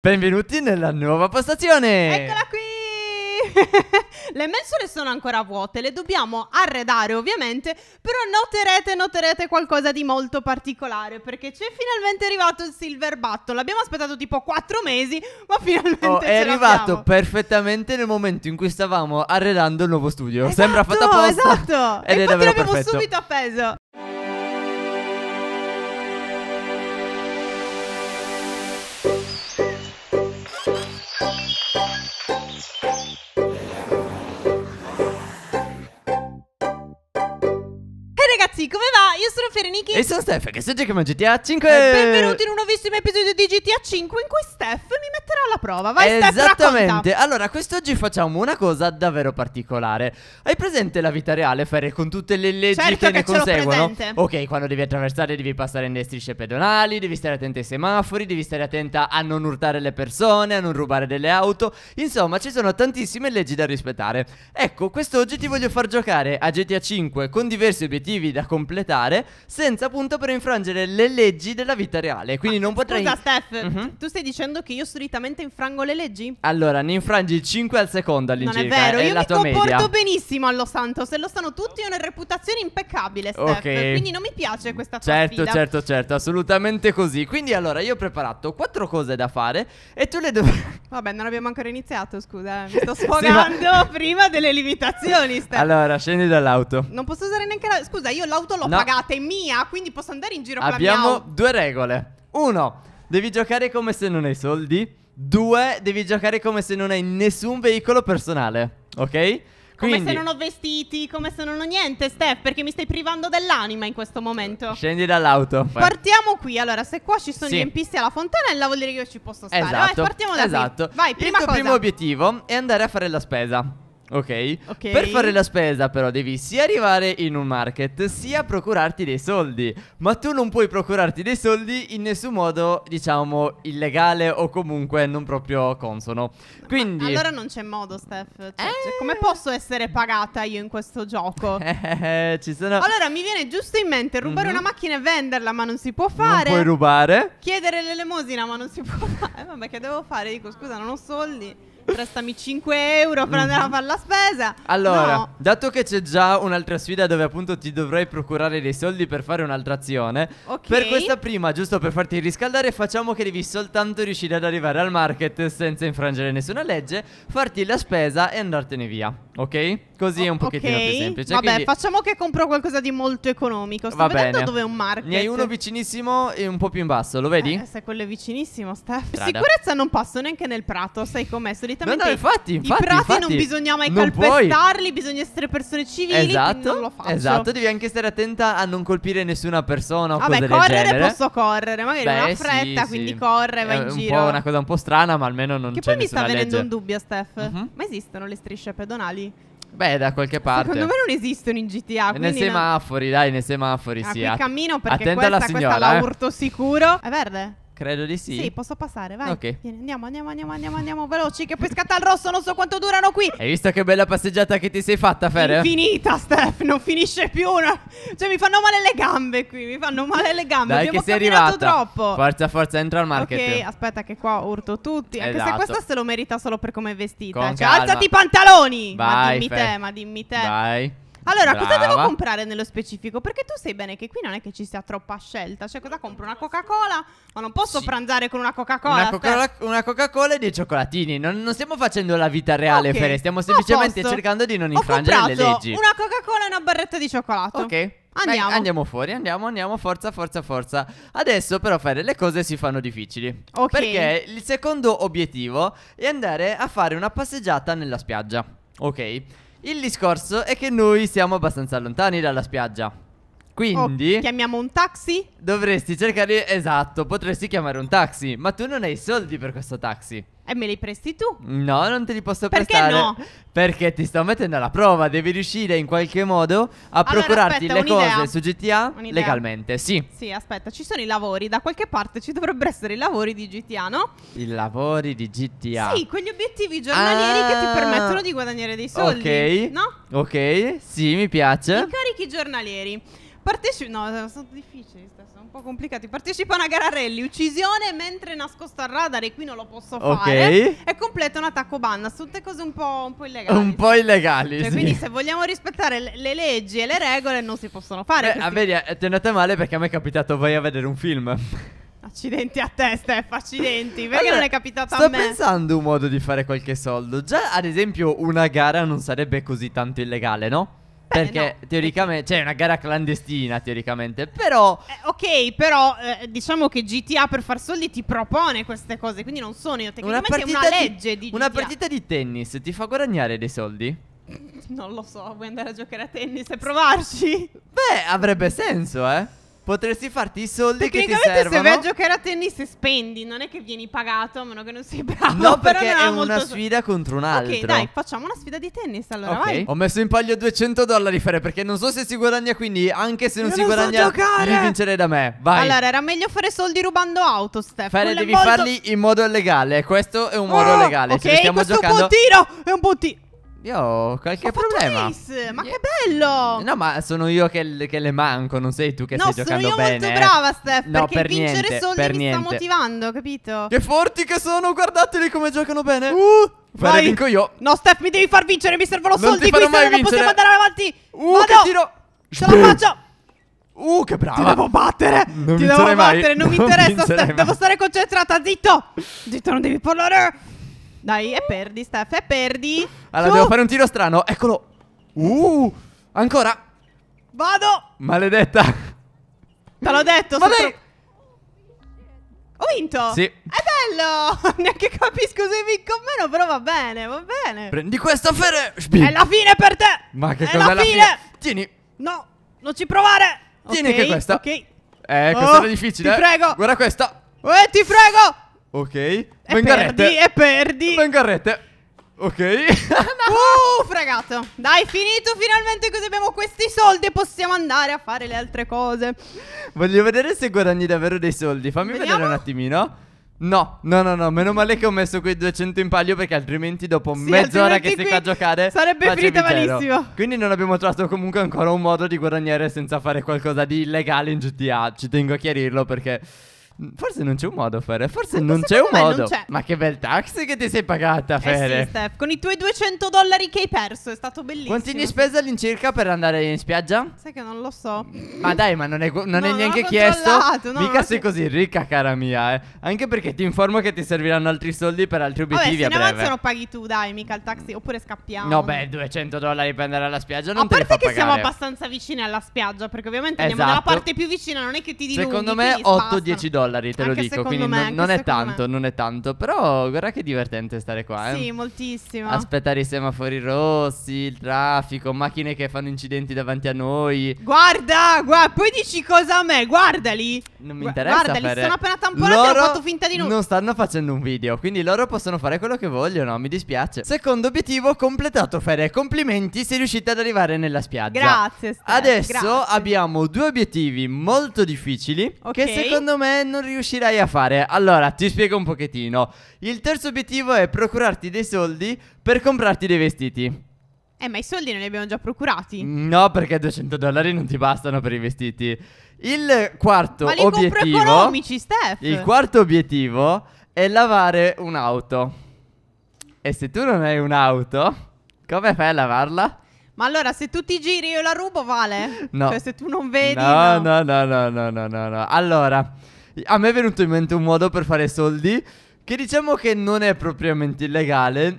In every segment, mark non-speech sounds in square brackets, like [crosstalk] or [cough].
Benvenuti nella nuova postazione! Eccola qui! [laughs] le mensole sono ancora vuote, le dobbiamo arredare ovviamente, però noterete, noterete qualcosa di molto particolare perché c'è finalmente arrivato il silver battle. L'abbiamo aspettato tipo 4 mesi, ma finalmente oh, è arrivato perfettamente nel momento in cui stavamo arredando il nuovo studio. Esatto, Sembra fatto apposta. Esatto! ed e infatti l'abbiamo perfetto. subito appeso. Buonasera E sono Steph che sono con GTA 5 e Benvenuti in un nuovissimo episodio di GTA 5 In cui Steph mi metterà alla prova Vai Esattamente. Steph Esattamente Allora quest'oggi facciamo una cosa davvero particolare Hai presente la vita reale Fare con tutte le leggi certo che, che ne conseguono? Ok quando devi attraversare devi passare nelle strisce pedonali Devi stare attenta ai semafori Devi stare attenta a non urtare le persone A non rubare delle auto Insomma ci sono tantissime leggi da rispettare Ecco quest'oggi ti voglio far giocare a GTA 5 Con diversi obiettivi da completare senza punto per infrangere le leggi della vita reale. Quindi Ma non potrei. Scusa, Steph, uh-huh. tu stai dicendo che io solitamente infrango le leggi? Allora, ne infrangi 5 al secondo all'incirca. Non è vero, è io mi comporto media. benissimo allo Santos e lo sanno tutti. Ho una reputazione impeccabile, Steph. Okay. Quindi non mi piace questa cosa. Certo, sfida. certo, certo, assolutamente così. Quindi allora io ho preparato quattro cose da fare e tu le devi. [laughs] Vabbè, non abbiamo ancora iniziato, scusa. Eh, mi sto [laughs] sfogando sì, ma... [laughs] prima delle limitazioni, Steph. Allora, scendi dall'auto. Non posso usare neanche la. Scusa, io l'auto l'ho no. pagata in mille mia, quindi posso andare in giro Abbiamo con la mia Abbiamo due regole. Uno, devi giocare come se non hai soldi. Due, devi giocare come se non hai nessun veicolo personale, ok? Quindi, Come se non ho vestiti, come se non ho niente, Steph, perché mi stai privando dell'anima in questo momento. Scendi dall'auto. Vai. Partiamo qui. Allora, se qua ci sono sì. gli impisti alla fontanella, vuol dire che io ci posso stare. Esatto, esatto. Vai, partiamo da esatto. qui. Esatto. Il tuo cosa. primo obiettivo è andare a fare la spesa. Okay. ok? Per fare la spesa però devi sia arrivare in un market sia procurarti dei soldi. Ma tu non puoi procurarti dei soldi in nessun modo, diciamo, illegale o comunque non proprio consono. Quindi... Ma allora non c'è modo, Steph. Cioè, cioè eh... cioè, come posso essere pagata io in questo gioco? [laughs] Eh, ci sono... Allora mi viene giusto in mente rubare mm-hmm. una macchina e venderla, ma non si può fare. Non puoi rubare. Chiedere l'elemosina, ma non si può [laughs] fare. Eh, vabbè, che devo fare? Dico, scusa, non ho soldi prestami 5 euro per andare a mm. fare la spesa. Allora, no. dato che c'è già un'altra sfida dove appunto ti dovrei procurare dei soldi per fare un'altra azione, okay. per questa prima, giusto per farti riscaldare, facciamo che devi soltanto riuscire ad arrivare al market senza infrangere nessuna legge, farti la spesa e andartene via. Ok? Così è un pochettino okay. più semplice. Vabbè, Quindi... facciamo che compro qualcosa di molto economico. Sto Va vedendo bene. dove è un market. Ne hai uno vicinissimo e un po' più in basso, lo vedi? Eh, se quello è vicinissimo, Steph. Strada. Sicurezza non passo neanche nel prato, sai com'è? Solitamente no, no, infatti, infatti, i prati infatti, non bisogna mai non calpestarli, puoi. bisogna essere persone civili, esatto, non lo faccio. Esatto, devi anche stare attenta a non colpire nessuna persona o Vabbè, correre posso correre, magari Beh, una fretta, sì, quindi sì. corre, vai in giro. È un po' una cosa un po' strana, ma almeno non che c'è Che poi mi sta venendo un dubbio, Steph. Mhm. Ma esistono le strisce pedonali? Beh, da qualche parte. Secondo me non esistono in GTA. Nei semafori, non... dai, nei semafori ah, sì. Qui cammino perché Attenta questa, signora, questa eh. la urto sicuro. È verde? Credo di sì. Sì, posso passare, vai. Ok. Vieni, andiamo, andiamo, andiamo, andiamo, andiamo, veloci, che poi scatta il rosso, non so quanto durano qui. Hai visto che bella passeggiata che ti sei fatta, Fer? È Finita, Steph, non finisce più. No. Cioè, mi fanno male le gambe qui, mi fanno male le gambe. Dai, Abbiamo che sei arrivata. troppo. Forza, forza, entra al market. Ok, aspetta che qua urto tutti. Esatto. Anche se esatto. questa se lo merita solo per come è vestita. Con cioè, calma. alzati i pantaloni. Vai, ma dimmi Fer. te, ma dimmi te. Vai. Allora, Brava. cosa devo comprare nello specifico? Perché tu sai bene che qui non è che ci sia troppa scelta. Cioè, cosa compro? Una Coca-Cola? Ma non posso sì. pranzare con una Coca-Cola. Una, Coca-Cola, una Coca-Cola e dei cioccolatini. Non, non, stiamo facendo la vita reale, okay. Fere. Stiamo semplicemente cercando di non infrangere le leggi. Una Coca-Cola e una barretta di cioccolato. Ok. Andiamo. Beh, andiamo. fuori, andiamo, andiamo, forza, forza, forza. Adesso però fare le cose si fanno difficili. Ok. Perché il secondo obiettivo è andare a fare una passeggiata nella spiaggia. Ok. Il discorso è che noi siamo abbastanza lontani dalla spiaggia quindi oh, chiamiamo un taxi? Dovresti cercare esatto, potresti chiamare un taxi, ma tu non hai soldi per questo taxi. E me li presti tu? No, non te li posso Perché prestare. Perché no? Perché ti sto mettendo alla prova, devi riuscire in qualche modo a allora, procurarti aspetta, le cose su GTA un'idea. legalmente, sì. Sì, aspetta, ci sono i lavori, da qualche parte ci dovrebbero essere i lavori di GTA, no? I lavori di GTA. Sì, quegli obiettivi giornalieri ah, che ti ah. permettono di guadagnare dei soldi, Ok. No? Ok, sì, mi piace. I carichi giornalieri. Parteci- no, sono difficili, sono un po' complicati. Partecipa a una gara rally, uccisione mentre nascosto al radar e qui non lo posso Ok. fare. E completa un attacco banda, sono tutte cose un po', un po' illegali. Un po' illegali. Cioè, sì. Quindi se vogliamo rispettare le, le leggi e le regole non si possono fare. Beh, vedi, eh, ti è andata male perché a me è capitato vai a vedere un film. Accidenti a te, Steph, accidenti. Perché Allora, non è capitato a me? Sto pensando un modo di fare qualche soldo. Già, ad esempio, una gara non sarebbe così tanto illegale, no? Perché no, teoricamente c'è cioè, una gara clandestina, teoricamente. Però. Eh, ok, però eh, diciamo che GTA per far soldi ti propone queste cose. Quindi non sono io. Tecnicamente una una legge di, di Una partita di tennis ti fa guadagnare dei soldi? Non lo so, vuoi andare a giocare a tennis e provarci? Beh, avrebbe senso, eh potresti farti i soldi che ti Tecnicamente se vai a giocare a tennis spendi, non è che vieni pagato, a meno che non sei bravo. No, perché non è molto una sfida contro un altro. Ok, dai, facciamo una sfida di tennis allora, Ok. vai. Ho messo in palio 200 dollari, Fere, perché non so se si guadagna, quindi anche se non Io si non guadagna, giocare. li vincerei da me. Vai. Allora, era meglio fare soldi rubando auto, Steph. Fere, devi molto- farli in modo legale. Questo è un modo Oh, legale. Ci Ok, stiamo questo è un giocando. buon tiro, è un buon tiro. Io ho qualche ho problema. Ace, ma che bello! No, ma sono io che, che, le manco, non sei tu che no, stai giocando bene. No, sono io bene, molto brava, Steph, no, perché per vincere niente, soldi per mi niente. sta motivando, capito? Che forti che sono, guardateli come giocano bene. Uh! Vai, vinco io. No, Steph, mi devi far vincere, mi servono non soldi, qui se non possiamo andare avanti. Uh, Vado. che tiro! Ce la faccio! Uh, che bravo! Ti devo battere! Non ti devo mai. battere, non, [laughs] non mi interessa, Steph, mai. devo stare concentrata, zitto! Zitto, non devi parlare! Dai, e perdi, Steph, e perdi. Allora, Su. devo fare un tiro strano. Eccolo. Uh, ancora. Vado. Maledetta. Te l'ho detto. Ma dai. Ho vinto. Sì. È bello. [laughs] Neanche capisco se vinco o meno, però va bene, va bene. Prendi questa fere. È la fine per te. Ma che è cosa la è la fine? fine? Tieni. No, non ci provare. Tieni okay, che questa. Ok. Eh, questa oh, era difficile. Ti eh. prego. Guarda questa. Eh, ti prego. Ok. E Bengarrette. perdi, e perdi. Bengarrette. Ok. [laughs] no. Uh, fregato. Dai, finito finalmente così abbiamo questi soldi e possiamo andare a fare le altre cose. Voglio vedere se guadagni davvero dei soldi. Fammi Vediamo. vedere un attimino. No, no, no, no, meno male che ho messo quei 200 in palio perché altrimenti dopo sì, mezz'ora altrimenti che si fa a giocare sarebbe finita malissimo. Quindi non abbiamo trovato comunque ancora un modo di guadagnare senza fare qualcosa di illegale in GTA. Ci tengo a chiarirlo perché Forse non c'è un modo, Fere. Forse non c'è un modo. C'è. Ma che bel taxi che ti sei pagata, Fere. Eh sì, Steph, con i tuoi 200 dollari che hai perso, è stato bellissimo. Quanti ne spesa all'incirca per andare in spiaggia? Sai che non lo so. Ma dai, ma non è, non no, è neanche chiesto. No, Mica sei così ricca, cara mia. Eh. Anche perché ti informo che ti serviranno altri soldi per altri obiettivi. Vabbè, se a breve. avanzano paghi tu, dai, mica il taxi. Oppure scappiamo. No, beh, 200 dollari per andare alla spiaggia non a te li fa pagare. A parte che siamo abbastanza vicini alla spiaggia, perché ovviamente esatto. andiamo nella parte più vicina, non è che ti dilunghi. Secondo me 8-10 dollari dollari, te anche lo dico. Quindi me, non, è tanto, me. non è tanto. Però guarda che divertente stare qua. Eh? Sì, moltissimo. Aspettare i semafori rossi, il traffico, macchine che fanno incidenti davanti a noi. Guarda, guarda, poi dici cosa a me, guardali. Non mi interessa. Guardali, fare... sono appena tamponati loro e ho fatto finta di nulla. Non stanno facendo un video, quindi loro possono fare quello che vogliono. Mi dispiace. Secondo obiettivo completato, Fere. Complimenti, sei riuscita ad arrivare nella spiaggia. Grazie. Stella. Adesso Grazie. abbiamo due obiettivi molto difficili. Okay. Che secondo me non non riuscirai a fare. Allora, ti spiego un pochettino. Il terzo obiettivo è procurarti dei soldi per comprarti dei vestiti. Eh, ma i soldi non li abbiamo già procurati. No, perché 200 dollari non ti bastano per i vestiti. Il quarto ma li obiettivo. economici, Steph. Il quarto obiettivo è lavare un'auto. E se tu non hai un'auto, come fai a lavarla? Ma allora, se tu ti giri io la rubo, vale? No. Cioè, se tu non vedi. No, no, no, no, no, no, no. no. Allora. A me è venuto in mente un modo per fare soldi che diciamo che non è propriamente illegale.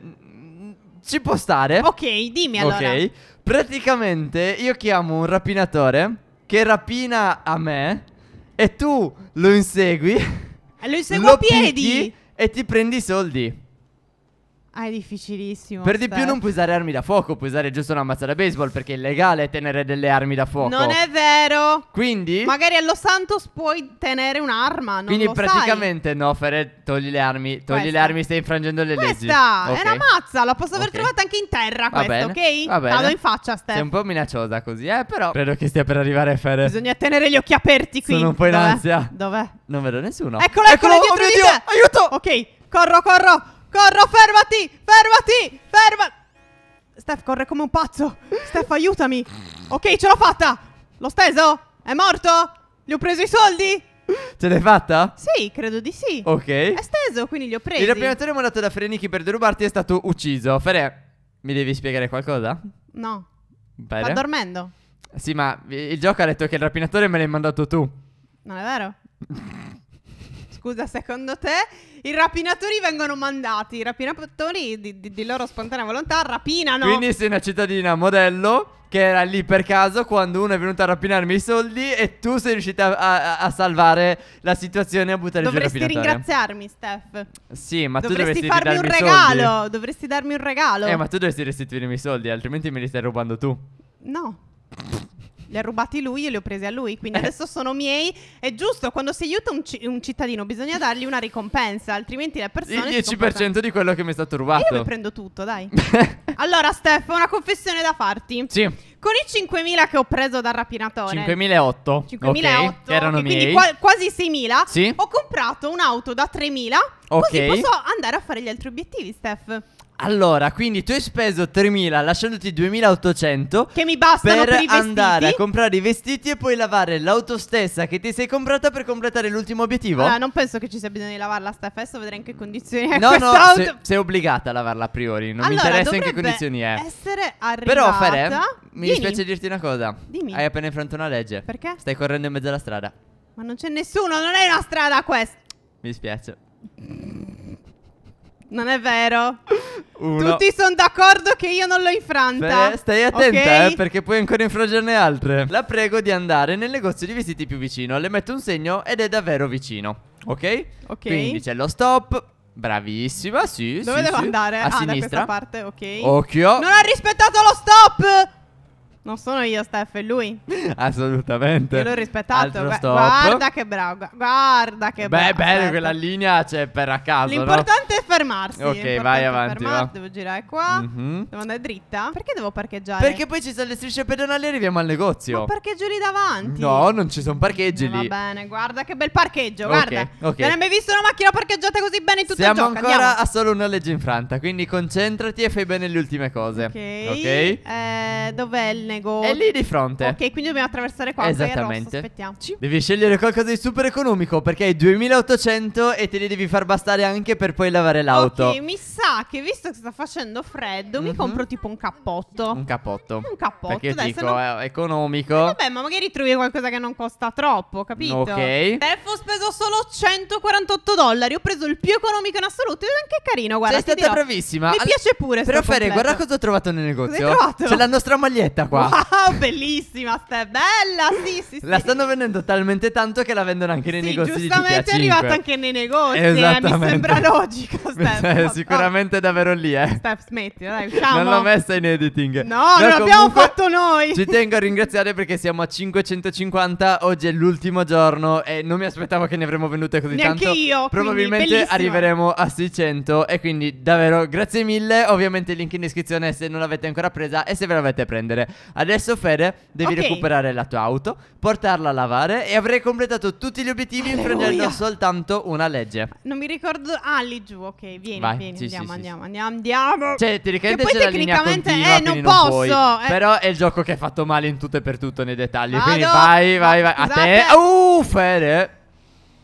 Ci può stare. Ok, dimmi allora. Ok. Praticamente io chiamo un rapinatore che rapina a me e tu lo insegui. Lo inseguo lo a piedi. E ti prendi i soldi. Ah, è difficilissimo. Per di Steph. più non puoi usare armi da fuoco, puoi usare giusto una mazza da baseball perché è illegale tenere delle armi da fuoco. Non è vero. Quindi? Magari allo Santos puoi tenere un'arma, non Quindi praticamente sai. no, Fere, togli le armi, togli questa. le armi, stai infrangendo le questa leggi. Questa okay. è una mazza, la posso aver okay. trovata anche in terra Va bene. ok? Va bene. Vado in faccia, Steph. Sei un po' minacciosa così, eh, però credo che stia per arrivare Fere. Bisogna tenere gli occhi aperti qui. Sono un po' in Dov'è? ansia. Dov'è? Non vedo nessuno. Eccolo, eccolo, eccolo dietro oh mio di Dio, te. aiuto. Ok, corro, corro. Corro, fermati, fermati, ferma... Steph corre come un pazzo. Steph, aiutami. Ok, ce l'ho fatta. L'ho steso? È morto? Gli ho preso i soldi? Ce l'hai fatta? Sì, credo di sì. Ok. È steso, quindi li ho presi. Il rapinatore mandato da Frenichi per derubarti è stato ucciso. Fere, mi devi spiegare qualcosa? No. Bene. Sta dormendo. Sì, ma il gioco ha detto che il rapinatore me l'hai mandato tu. Non è vero? [laughs] scusa, secondo te i rapinatori vengono mandati? I rapinatori di, di, di loro spontanea volontà rapinano. Quindi sei una cittadina modello che era lì per caso quando uno è venuto a rapinarmi i soldi e tu sei riuscita a, a, a salvare la situazione e a buttare dovresti giù il Dovresti ringraziarmi, Steph. Sì, ma dovresti tu dovresti farmi un regalo, soldi. dovresti darmi un regalo. Eh, ma tu dovresti restituirmi i soldi, altrimenti me li stai rubando tu. No li ha rubati lui e li ho presi a lui, quindi eh. adesso sono miei. È giusto, quando si aiuta un, ci- un cittadino bisogna dargli una ricompensa, altrimenti la persona... Il 10% comporta... di quello che mi è stato rubato. E io mi prendo tutto, dai. [laughs] allora, Steph, ho una confessione da farti. Sì. Con i 5.000 che ho preso dal rapinatore 5.008 5.008 okay. Erano miei Quindi qua- quasi 6.000 Sì Ho comprato un'auto da 3.000 Ok Così posso andare a fare gli altri obiettivi, Steph allora, quindi tu hai speso 3.000 lasciandoti 2.800 Che mi bastano per, per i vestiti andare a comprare i vestiti e poi lavare l'auto stessa che ti sei comprata per completare l'ultimo obiettivo? Allora, non penso che ci sia bisogno di lavarla sta festa, vedrai in che condizioni è No, no, se, sei obbligata a lavarla a priori, non allora, mi interessa in che condizioni è essere arrivata Però Fere, mi Dimmi. dispiace dirti una cosa Dimmi Hai appena infranto una legge Perché? Stai correndo in mezzo alla strada Ma non c'è nessuno, non è una strada questa Mi dispiace non è vero. Uno. Tutti sono d'accordo che io non l'ho infranta. Beh, stai attenta, okay? eh, perché puoi ancora infrangerne altre. La prego di andare nel negozio di vestiti più vicino. Le metto un segno ed è davvero vicino. Ok? Ok. Quindi c'è lo stop. Bravissima, sì. Dove sì, devo sì. andare? A ah, sinistra. da questa parte, ok. Occhio. Non ha rispettato lo stop! Non sono io, Steph, è lui. [laughs] Assolutamente. Io l'ho rispettato. Beh, guarda che bravo. Guarda che bravo. Beh, bello, quella linea c'è cioè, per a caso. L'importante no? è fermarsi. Ok, vai avanti. Va. Devo girare qua. Mm-hmm. Devo andare dritta. Perché devo parcheggiare? Perché poi ci sono le strisce pedonali e arriviamo al negozio. Ma parcheggio lì davanti. No, non ci sono parcheggi lì. Va bene, guarda che bel parcheggio. Okay, guarda. Non hai mai visto una macchina parcheggiata così bene in tutta Siamo gioca. ancora Andiamo. a solo una legge infranta. Quindi concentrati e fai bene le ultime cose. Ok. Ok. Eh, dov'è il negozio? Nego. È lì di fronte. Ok, quindi dobbiamo attraversare qua. Esattamente. aspettiamoci. Devi scegliere qualcosa di super economico perché hai 2800 e te li devi far bastare anche per poi lavare l'auto. Ok, mi sa che visto che sta facendo freddo, mm-hmm. mi mhm. compro tipo un cappotto. Un cappotto. Un cappotto. Perché io dai, dico, non... economico. Eh, vabbè, ma magari trovi qualcosa che non costa troppo, capito? Ok. Def eh, ho speso solo 148 dollari. Ho preso il più economico in assoluto ed è anche carino, guarda. Sei stata dirò. bravissima. Mi All... piace pure. Però Fere, guarda cosa ho trovato nel negozio. Cosa hai trovato? C'è la nostra maglietta qua qua. Wow, bellissima, sta bella, sì, sì, sì. La stanno vendendo talmente tanto che la vendono anche nei sì, negozi di giustamente è arrivata anche nei negozi, eh, mi sembra logico, [laughs] Steph. Cioè, sicuramente oh. davvero lì, eh. Steph, smetti, dai, [laughs] usciamo. Non l'ho messa in editing. No, no non l'abbiamo fatto noi. Ci tengo a ringraziare perché siamo a 550, oggi è l'ultimo giorno e non mi aspettavo che ne avremmo vendute così Neanche tanto. io, Probabilmente arriveremo a 600 e quindi davvero grazie mille. Ovviamente il link in descrizione se non l'avete ancora presa e se ve la volete prendere. Adesso Fede devi okay. recuperare la tua auto, portarla a lavare e avrei completato tutti gli obiettivi Alleluia. prendendo soltanto una legge. Non mi ricordo. Ah, lì giù, ok, vieni, Vai. vieni, sì, andiamo, sì, andiamo, sì. andiamo, andiamo. Cioè, ti ricordi che poi tecnicamente continua, eh, non posso. Non eh. Però è il gioco che è fatto male in tutto e per tutto nei dettagli. Vado. Quindi vai, vai, vai. Scusate. A te. Uh, Fede.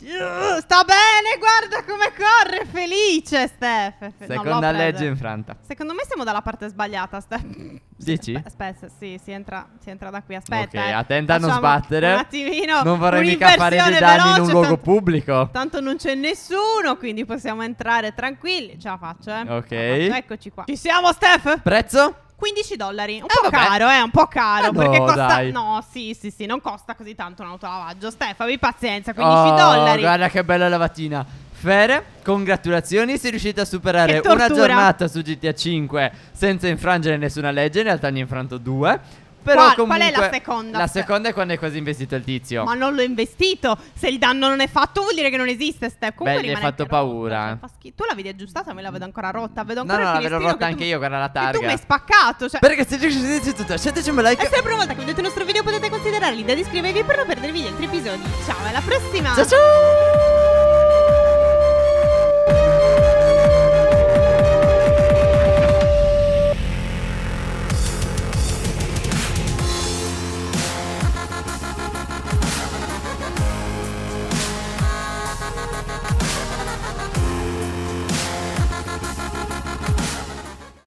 Sta bene, guarda come corre, felice Steph. Seconda legge infranta. Secondo me siamo dalla parte sbagliata, Steph. Dici? Aspetta, sì, si entra, si entra, da qui, aspetta. Ok, eh. attenta a non sbattere. Un attimino. Non vorrei mica fare dei danni veloce, in un luogo tanto, pubblico. Tanto non c'è nessuno, quindi possiamo entrare tranquilli. Ce la faccio, eh. Ok. Faccio. Eccoci qua. Ci siamo, Steph? Prezzo? 15 dollari. Un eh, po' vabbè. caro, eh, un po' caro. Eh, no, perché costa. Dai. No, sì, sì, sì, non costa così tanto un autolavaggio. Stefano, abbi pazienza, 15 oh, dollari. Guarda che bella lavatina. Fere, congratulazioni, sei riuscita a superare una giornata su GTA 5 senza infrangere nessuna legge, in realtà ne hai infranto due. Però qual, comunque, qual è la seconda? La seconda è quando è quasi investito il tizio. Ma non l'ho investito. Se il danno non è fatto, vuol dire che non esiste. Step. Comunque Beh, gli hai fatto rotta, paura. Cioè, tu la vedi aggiustata, me la vedo ancora rotta. Vedo ancora no, no, la vedo rotta anche tu, io, guarda la targa. E tu mi hai spaccato. Cioè... Perché se ci siete tutto, lasciateci un like. E se è la prima volta che vedete il nostro video, potete considerare l'idea di iscrivervi per non perdervi gli altri episodi. Ciao, alla prossima. Ciao ciao.